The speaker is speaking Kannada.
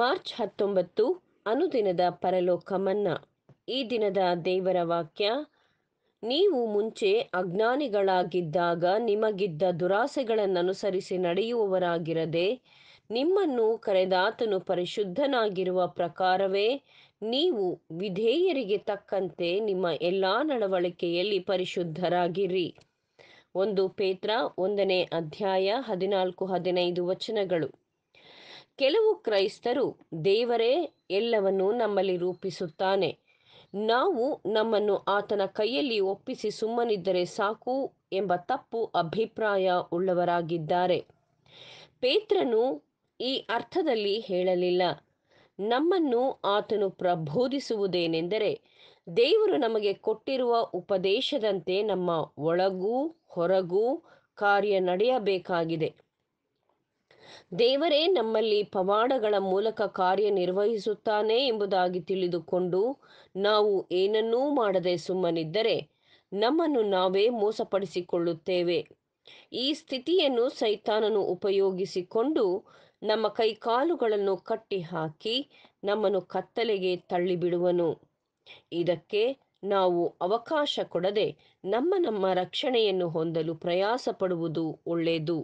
ಮಾರ್ಚ್ ಹತ್ತೊಂಬತ್ತು ಅನುದಿನದ ಪರಲೋಕ ಮನ್ನಾ ಈ ದಿನದ ದೇವರ ವಾಕ್ಯ ನೀವು ಮುಂಚೆ ಅಜ್ಞಾನಿಗಳಾಗಿದ್ದಾಗ ನಿಮಗಿದ್ದ ದುರಾಸೆಗಳನ್ನನುಸರಿಸಿ ಅನುಸರಿಸಿ ನಡೆಯುವವರಾಗಿರದೆ ನಿಮ್ಮನ್ನು ಕರೆದಾತನು ಪರಿಶುದ್ಧನಾಗಿರುವ ಪ್ರಕಾರವೇ ನೀವು ವಿಧೇಯರಿಗೆ ತಕ್ಕಂತೆ ನಿಮ್ಮ ಎಲ್ಲ ನಡವಳಿಕೆಯಲ್ಲಿ ಪರಿಶುದ್ಧರಾಗಿರಿ ಒಂದು ಪೇತ್ರ ಒಂದನೇ ಅಧ್ಯಾಯ ಹದಿನಾಲ್ಕು ಹದಿನೈದು ವಚನಗಳು ಕೆಲವು ಕ್ರೈಸ್ತರು ದೇವರೇ ಎಲ್ಲವನ್ನು ನಮ್ಮಲ್ಲಿ ರೂಪಿಸುತ್ತಾನೆ ನಾವು ನಮ್ಮನ್ನು ಆತನ ಕೈಯಲ್ಲಿ ಒಪ್ಪಿಸಿ ಸುಮ್ಮನಿದ್ದರೆ ಸಾಕು ಎಂಬ ತಪ್ಪು ಅಭಿಪ್ರಾಯ ಉಳ್ಳವರಾಗಿದ್ದಾರೆ ಪೇತ್ರನು ಈ ಅರ್ಥದಲ್ಲಿ ಹೇಳಲಿಲ್ಲ ನಮ್ಮನ್ನು ಆತನು ಪ್ರಬೋಧಿಸುವುದೇನೆಂದರೆ ದೇವರು ನಮಗೆ ಕೊಟ್ಟಿರುವ ಉಪದೇಶದಂತೆ ನಮ್ಮ ಒಳಗೂ ಹೊರಗೂ ಕಾರ್ಯ ನಡೆಯಬೇಕಾಗಿದೆ ದೇವರೇ ನಮ್ಮಲ್ಲಿ ಪವಾಡಗಳ ಮೂಲಕ ಕಾರ್ಯನಿರ್ವಹಿಸುತ್ತಾನೆ ಎಂಬುದಾಗಿ ತಿಳಿದುಕೊಂಡು ನಾವು ಏನನ್ನೂ ಮಾಡದೆ ಸುಮ್ಮನಿದ್ದರೆ ನಮ್ಮನ್ನು ನಾವೇ ಮೋಸಪಡಿಸಿಕೊಳ್ಳುತ್ತೇವೆ ಈ ಸ್ಥಿತಿಯನ್ನು ಸೈತಾನನು ಉಪಯೋಗಿಸಿಕೊಂಡು ನಮ್ಮ ಕೈಕಾಲುಗಳನ್ನು ಕಟ್ಟಿಹಾಕಿ ನಮ್ಮನ್ನು ಕತ್ತಲೆಗೆ ತಳ್ಳಿಬಿಡುವನು ಇದಕ್ಕೆ ನಾವು ಅವಕಾಶ ಕೊಡದೆ ನಮ್ಮ ನಮ್ಮ ರಕ್ಷಣೆಯನ್ನು ಹೊಂದಲು ಪ್ರಯಾಸ ಪಡುವುದು ಒಳ್ಳೆಯದು